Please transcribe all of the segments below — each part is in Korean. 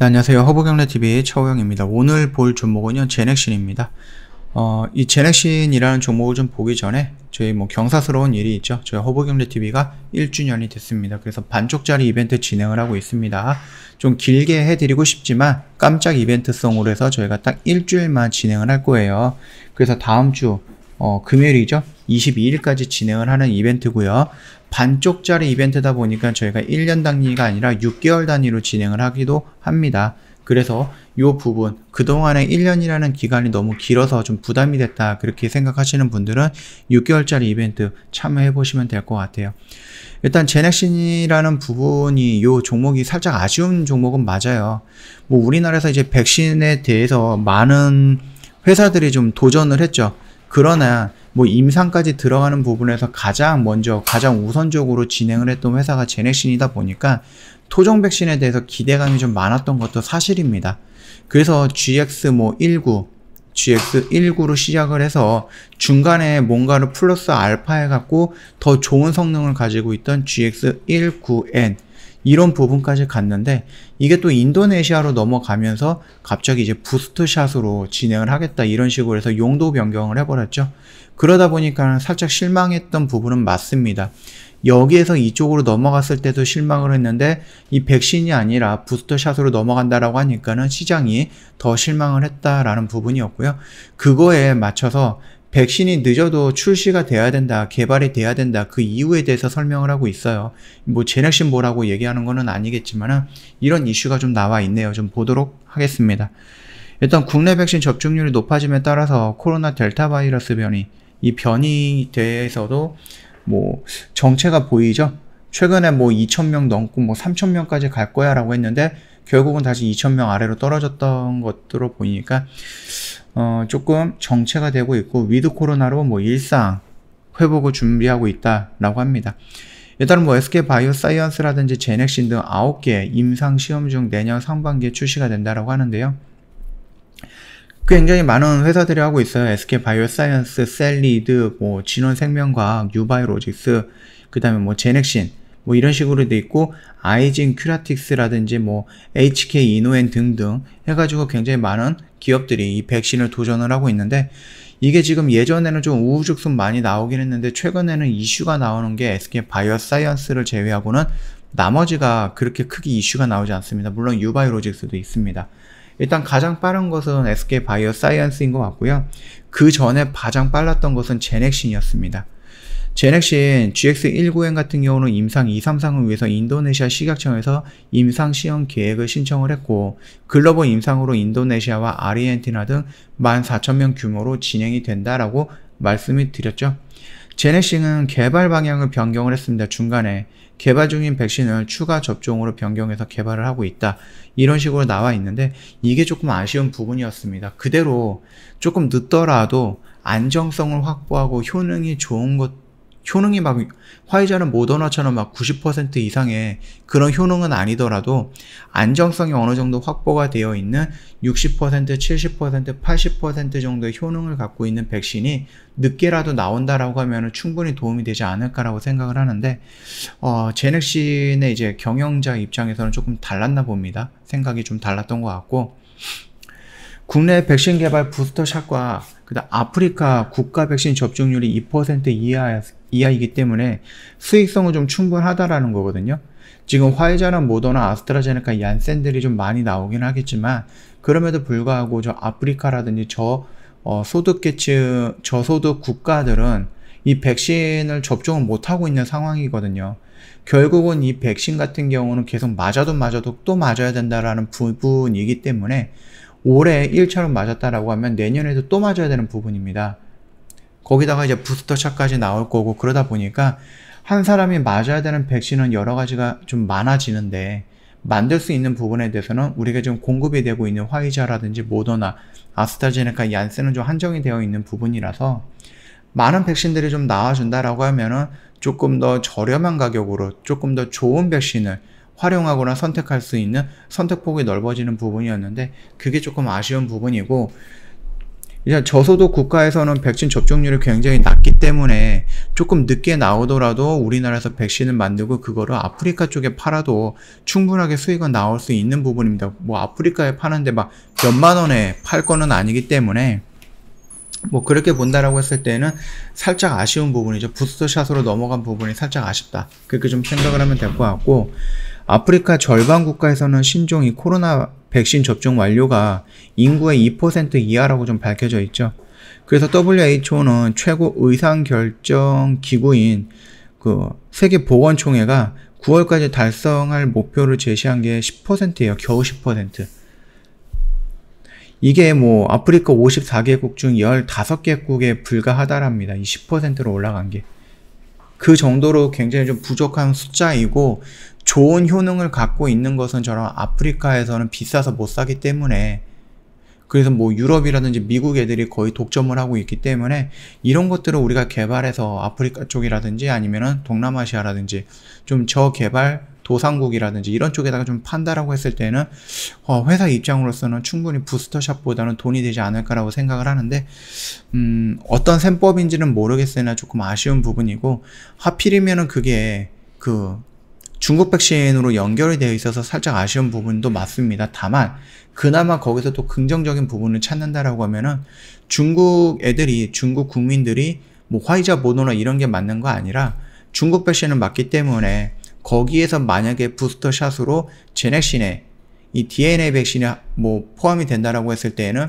네, 안녕하세요. 허브경례TV 의최호영입니다 오늘 볼 종목은요, 제넥신입니다. 어, 이 제넥신이라는 종목을 좀 보기 전에 저희 뭐 경사스러운 일이 있죠. 저희 허브경례TV가 1주년이 됐습니다. 그래서 반쪽짜리 이벤트 진행을 하고 있습니다. 좀 길게 해드리고 싶지만 깜짝 이벤트성으로 해서 저희가 딱 일주일만 진행을 할 거예요. 그래서 다음 주, 어, 금요일이죠. 22일까지 진행을 하는 이벤트고요. 반쪽짜리 이벤트다 보니까 저희가 1년 단위가 아니라 6개월 단위로 진행을 하기도 합니다. 그래서 이 부분 그동안에 1년이라는 기간이 너무 길어서 좀 부담이 됐다 그렇게 생각하시는 분들은 6개월짜리 이벤트 참여해 보시면 될 것 같아요 일단 제넥신이라는 부분이 이 종목이 살짝 아쉬운 종목은 맞아요 뭐 우리나라에서 이제 백신에 대해서 많은 회사들이 좀 도전을 했죠 그러나 뭐 임상까지 들어가는 부분에서 가장 먼저 가장 우선적으로 진행을 했던 회사가 제넥신이다 보니까 토종 백신에 대해서 기대감이 좀 많았던 것도 사실입니다. 그래서 GX 뭐 19, GX19로 시작을 해서 중간에 뭔가를 플러스 알파 해갖고 더 좋은 성능을 가지고 있던 GX19N 이런 부분까지 갔는데 이게 또 인도네시아로 넘어가면서 갑자기 이제 부스트샷으로 진행을 하겠다 이런 식으로 해서 용도 변경을 해버렸죠. 그러다 보니까 살짝 실망했던 부분은 맞습니다. 여기에서 이쪽으로 넘어갔을 때도 실망을 했는데 이 백신이 아니라 부스터샷으로 넘어간다라고 하니까는 시장이 더 실망을 했다라는 부분이었고요. 그거에 맞춰서 백신이 늦어도 출시가 돼야 된다, 개발이 돼야 된다, 그 이유에 대해서 설명을 하고 있어요. 뭐 제넥신 뭐라고 얘기하는 거는 아니겠지만은 이런 이슈가 좀 나와 있네요. 좀 보도록 하겠습니다. 일단 국내 백신 접종률이 높아짐에 따라서 코로나 델타 바이러스 변이 이 변이 대해서도 뭐 정체가 보이죠. 최근에 뭐 2,000명 넘고 뭐 3,000명까지 갈 거야 라고 했는데 결국은 다시 2,000명 아래로 떨어졌던 것으로 보이니까 어 조금 정체가 되고 있고 위드 코로나로 뭐 일상 회복을 준비하고 있다라고 합니다. 일단 은뭐 SK 바이오 사이언스라든지 제넥신 등 9개 임상 시험 중 내년 상반기에 출시가 된다라고 하는데요. 굉장히 많은 회사들이 하고 있어요. SK 바이오사이언스, 셀리드, 뭐 진원생명과학, 유바이로직스, 그다음에 뭐 제넥신 뭐 이런 식으로 돼 있고 아이진 큐라틱스라든지 뭐 HK 이노엔 등등 해가지고 굉장히 많은 기업들이 이 백신을 도전을 하고 있는데 이게 지금 예전에는 좀 우후죽순 많이 나오긴 했는데 최근에는 이슈가 나오는 게 SK 바이오사이언스를 제외하고는 나머지가 그렇게 크게 이슈가 나오지 않습니다. 물론 유바이로직스도 있습니다. 일단 가장 빠른 것은 SK 바이오 사이언스인 것 같고요. 그 전에 가장 빨랐던 것은 제넥신이었습니다. 제넥신 g x 1 9 n 같은 경우는 임상 233을 위해서 인도네시아 식약청에서 임상 시험 계획을 신청을 했고 글로벌 임상으로 인도네시아와 아르헨티나 등 14,000명 규모로 진행이 된다라고 말씀을 드렸죠. 제네싱은 개발 방향을 변경을 했습니다. 중간에 개발 중인 백신을 추가 접종으로 변경해서 개발을 하고 있다. 이런 식으로 나와 있는데 이게 조금 아쉬운 부분이었습니다. 그대로 조금 늦더라도 안정성을 확보하고 효능이 좋은 것 효능이 막 화이자는 모더나처럼 막 90% 이상의 그런 효능은 아니더라도 안정성이 어느 정도 확보가 되어 있는 60%, 70%, 80% 정도의 효능을 갖고 있는 백신이 늦게라도 나온다라고 하면 충분히 도움이 되지 않을까라고 생각을 하는데 어, 제넥신의 이제 경영자 입장에서는 조금 달랐나 봅니다. 생각이 좀 달랐던 것 같고 국내 백신 개발 부스터샷과 그다음 아프리카 국가 백신 접종률이 2% 이하였, 이하이기 때문에 수익성은 좀 충분하다라는 거거든요. 지금 화이자나 모더나 아스트라제네카 얀센들이 좀 많이 나오긴 하겠지만 그럼에도 불구하고 저 아프리카라든지 저 어, 소득계층 저소득 국가들은 이 백신을 접종을 못하고 있는 상황이거든요. 결국은 이 백신 같은 경우는 계속 맞아도 맞아도 또 맞아야 된다라는 부분이기 때문에 올해 1차로 맞았다라고 하면 내년에도 또 맞아야 되는 부분입니다. 거기다가 이제 부스터샷까지 나올 거고 그러다 보니까 한 사람이 맞아야 되는 백신은 여러 가지가 좀 많아지는데 만들 수 있는 부분에 대해서는 우리가 지금 공급이 되고 있는 화이자라든지 모더나, 아스트라제네카, 얀센은 좀 한정이 되어 있는 부분이라서 많은 백신들이 좀 나와준다라고 하면은 조금 더 저렴한 가격으로 조금 더 좋은 백신을 활용하거나 선택할 수 있는 선택폭이 넓어지는 부분이었는데 그게 조금 아쉬운 부분이고 일단 저소득 국가에서는 백신 접종률이 굉장히 낮기 때문에 조금 늦게 나오더라도 우리나라에서 백신을 만들고 그거를 아프리카 쪽에 팔아도 충분하게 수익은 나올 수 있는 부분입니다. 뭐 아프리카에 파는데 막 몇만 원에 팔 거는 아니기 때문에 뭐 그렇게 본다라고 했을 때는 살짝 아쉬운 부분이죠. 부스터샷으로 넘어간 부분이 살짝 아쉽다. 그렇게 좀 생각을 하면 될 것 같고 아프리카 절반 국가에서는 신종이 코로나 백신 접종 완료가 인구의 2% 이하라고 좀 밝혀져 있죠. 그래서 WHO는 최고 의상 결정 기구인 그 세계 보건총회가 9월까지 달성할 목표를 제시한 게 10%예요. 겨우 10%. 이게 뭐 아프리카 54개국 중 15개국에 불과하다랍니다. 이 10%로 올라간 게. 그 정도로 굉장히 좀 부족한 숫자이고 좋은 효능을 갖고 있는 것은 저런 아프리카에서는 비싸서 못 사기 때문에 그래서 뭐 유럽이라든지 미국 애들이 거의 독점을 하고 있기 때문에 이런 것들을 우리가 개발해서 아프리카 쪽이라든지 아니면은 동남아시아라든지 좀 저개발 도상국이라든지 이런 쪽에다가 좀 판다라고 했을 때는 어, 회사 입장으로서는 충분히 부스터샵보다는 돈이 되지 않을까라고 생각을 하는데 음, 어떤 셈법인지는 모르겠으나 조금 아쉬운 부분이고 하필이면은 그게 그 중국 백신으로 연결이 되어 있어서 살짝 아쉬운 부분도 맞습니다. 다만 그나마 거기서 또 긍정적인 부분을 찾는다라고 하면은 중국 애들이 중국 국민들이 뭐 화이자 모노나 이런 게 맞는 거 아니라 중국 백신을 맞기 때문에 거기에서 만약에 부스터 샷으로 제넥신에 이 DNA 백신이 뭐 포함이 된다라고 했을 때에는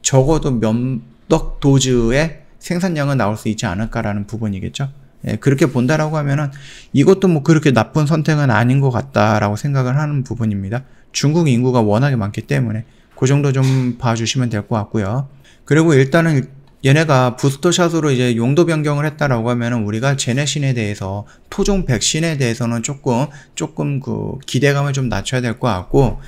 적어도 몇덕 도즈의 생산량은 나올 수 있지 않을까라는 부분이겠죠. 예, 그렇게 본다라고 하면은 이것도 뭐 그렇게 나쁜 선택은 아닌 것 같다라고 생각을 하는 부분입니다. 중국 인구가 워낙에 많기 때문에 그 정도 좀 봐주시면 될 것 같고요. 그리고 일단은 얘네가 부스터샷으로 이제 용도 변경을 했다라고 하면은 우리가 제네신에 대해서 토종 백신에 대해서는 조금 조금 그 기대감을 좀 낮춰야 될 것 같고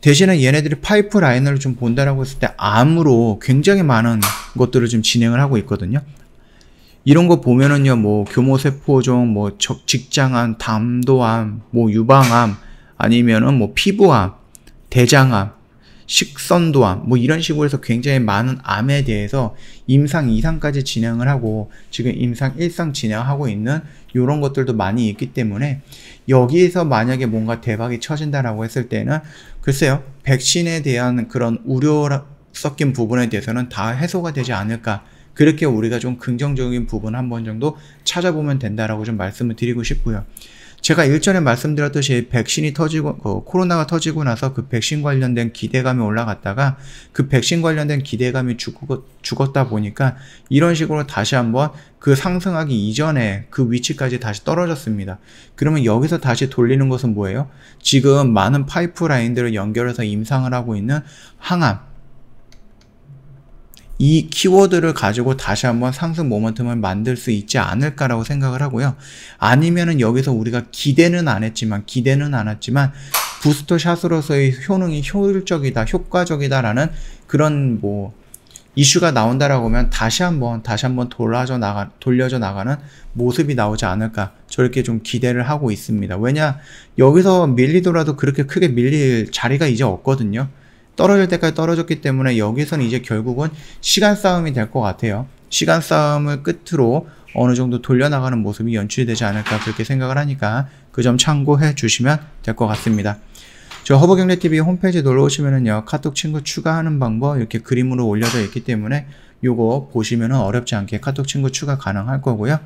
대신에 얘네들이 파이프 라인을 좀 본다라고 했을 때 암으로 굉장히 많은 것들을 좀 진행을 하고 있거든요. 이런 거 보면은요, 뭐 교모세포종, 뭐 직장암, 담도암, 뭐 유방암, 아니면은 뭐 피부암, 대장암, 식선도암, 뭐 이런 식으로 해서 굉장히 많은 암에 대해서 임상 이상까지 진행을 하고 지금 임상 일상 진행하고 있는 이런 것들도 많이 있기 때문에 여기에서 만약에 뭔가 대박이 쳐진다라고 했을 때는 글쎄요, 백신에 대한 그런 우려 섞인 부분에 대해서는 다 해소가 되지 않을까 그렇게 우리가 좀 긍정적인 부분 한 번 정도 찾아보면 된다라고 좀 말씀을 드리고 싶고요. 제가 일전에 말씀드렸듯이 백신이 터지고 그 코로나가 터지고 나서 그 백신 관련된 기대감이 올라갔다가 그 백신 관련된 기대감이 죽고, 죽었다 보니까 이런 식으로 다시 한번 그 상승하기 이전에 그 위치까지 다시 떨어졌습니다. 그러면 여기서 다시 돌리는 것은 뭐예요? 지금 많은 파이프라인들을 연결해서 임상을 하고 있는 항암 이 키워드를 가지고 다시 한번 상승 모멘텀을 만들 수 있지 않을까라고 생각을 하고요. 아니면은 여기서 우리가 기대는 안 했지만, 기대는 않았지만 부스터 샷으로서의 효능이 효율적이다, 효과적이다라는 그런 뭐, 이슈가 나온다라고 하면 다시 한번, 다시 한번 돌아져 나가, 돌려져 나가는 모습이 나오지 않을까. 저렇게 좀 기대를 하고 있습니다. 왜냐, 여기서 밀리더라도 그렇게 크게 밀릴 자리가 이제 없거든요. 떨어질 때까지 떨어졌기 때문에 여기서는 이제 결국은 시간 싸움이 될 것 같아요. 시간 싸움을 끝으로 어느 정도 돌려나가는 모습이 연출이 되지 않을까 그렇게 생각을 하니까 그 점 참고해 주시면 될 것 같습니다. 저 허브경제TV 홈페이지 에 놀러 오시면은요 카톡 친구 추가하는 방법 이렇게 그림으로 올려져 있기 때문에 요거 보시면은 어렵지 않게 카톡 친구 추가 가능할 거고요.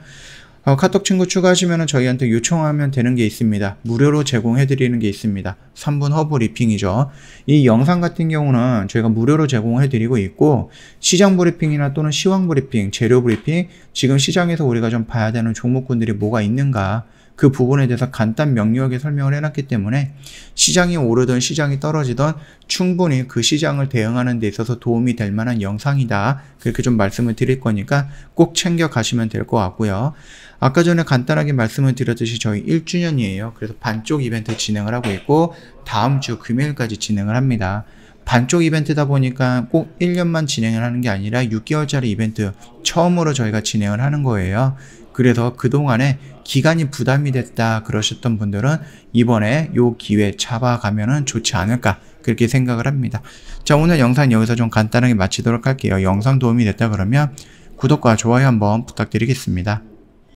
어, 카톡 친구 추가하시면 저희한테 요청하면 되는 게 있습니다. 무료로 제공해 드리는 게 있습니다. 3분 허브 리핑이죠. 이 영상 같은 경우는 저희가 무료로 제공해 드리고 있고 시장 브리핑이나 또는 시황 브리핑, 재료 브리핑, 지금 시장에서 우리가 좀 봐야 되는 종목군들이 뭐가 있는가 그 부분에 대해서 간단 명료하게 설명을 해놨기 때문에 시장이 오르든 시장이 떨어지든 충분히 그 시장을 대응하는 데 있어서 도움이 될 만한 영상이다. 그렇게 좀 말씀을 드릴 거니까 꼭 챙겨 가시면 될 것 같고요. 아까 전에 간단하게 말씀을 드렸듯이 저희 1주년이에요. 그래서 반쪽 이벤트 진행을 하고 있고 다음 주 금요일까지 진행을 합니다. 반쪽 이벤트다 보니까 꼭 1년만 진행을 하는 게 아니라 6개월짜리 이벤트 처음으로 저희가 진행을 하는 거예요. 그래서 그동안에 기간이 부담이 됐다 그러셨던 분들은 이번에 요 기회 잡아가면은 좋지 않을까 그렇게 생각을 합니다. 자 오늘 영상 여기서 좀 간단하게 마치도록 할게요. 영상 도움이 됐다 그러면 구독과 좋아요 한번 부탁드리겠습니다.